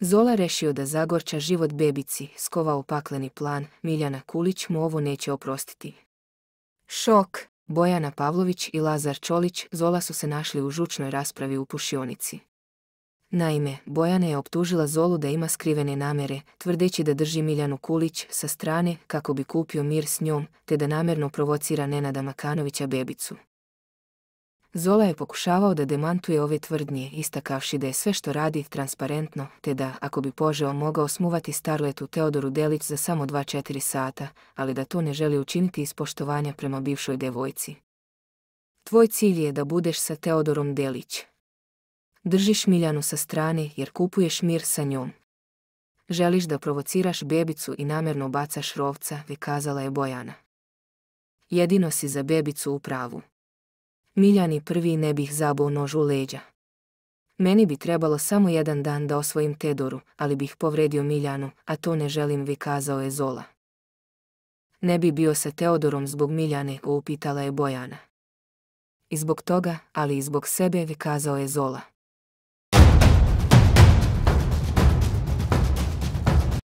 Zola rešio da zagorča život bebici, skovao pakleni plan, Miljana Kulić mu ovo neće oprostiti. Šok! Bojana Pavlović i Lazar Čolić Zola su se našli u žučnoj raspravi u pušionici. Naime, Bojana je optužila Zolu da ima skrivene namere, tvrdeći da drži Miljanu Kulić sa strane kako bi kupio mir s njom, te da namjerno provocira Nenada Makanovića bebicu. Zola je pokušavao da demantuje ove tvrdnje, istakavši da je sve što radi transparentno, te da, ako bi požeo, mogao smuvati starletu Teodoru Delić za samo 2-4 sata, ali da to ne želi učiniti iz poštovanja prema bivšoj devojci. Tvoj cilj je da budeš sa Teodorom Delić. Držiš Miljanu sa strane jer kupuješ mir sa njom. Želiš da provociraš bebicu i namjerno bacaš rovca, kazala je Bojana. Jedino si za bebicu u pravu. Miljani prvi ne bih zabuo nožu leđa. Meni bi trebalo samo jedan dan da osvojim Tedoru, ali bih povredio Miljanu, a to ne želim vi je Zola. Ne bi bio sa Teodorom zbog Miljane, upitala je Bojana. I zbog toga, ali i zbog sebe, vi je Zola.